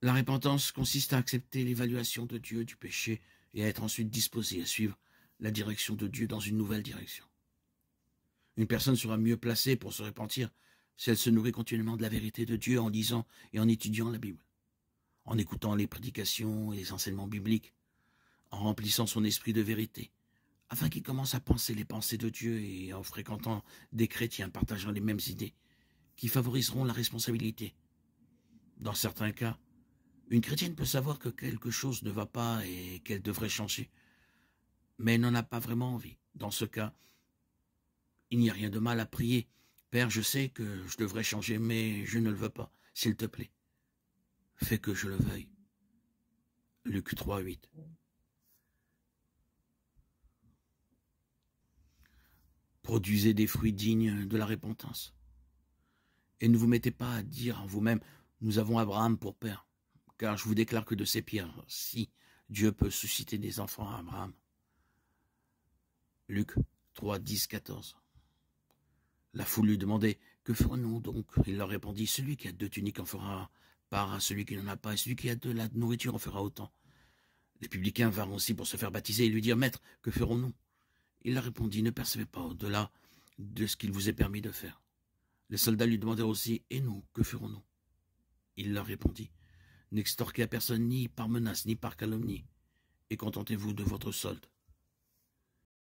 La repentance consiste à accepter l'évaluation de Dieu du péché et à être ensuite disposé à suivre la direction de Dieu dans une nouvelle direction. Une personne sera mieux placée pour se repentir si elle se nourrit continuellement de la vérité de Dieu en lisant et en étudiant la Bible, en écoutant les prédications et les enseignements bibliques, en remplissant son esprit de vérité, afin qu'il commence à penser les pensées de Dieu et en fréquentant des chrétiens partageant les mêmes idées, qui favoriseront la responsabilité. Dans certains cas, une chrétienne peut savoir que quelque chose ne va pas et qu'elle devrait changer, mais n'en a pas vraiment envie. Dans ce cas, il n'y a rien de mal à prier. Père, je sais que je devrais changer, mais je ne le veux pas. S'il te plaît, fais que je le veuille. Luc 3, 8. Produisez des fruits dignes de la repentance. Et ne vous mettez pas à dire en vous-même, nous avons Abraham pour père car je vous déclare que de ces pierres, si Dieu peut susciter des enfants à Abraham. Luc 3, 10, 14. La foule lui demandait, que ferons-nous donc Il leur répondit, celui qui a deux tuniques en fera part à celui qui n'en a pas, et celui qui a de la nourriture en fera autant. Les publicains vinrent aussi pour se faire baptiser et lui dire, Maître, que ferons-nous Il leur répondit, ne percevez pas au-delà de ce qu'il vous est permis de faire. Les soldats lui demandèrent aussi, et nous, que ferons-nous Il leur répondit, N'extorquez à personne ni par menace ni par calomnie, et contentez-vous de votre solde.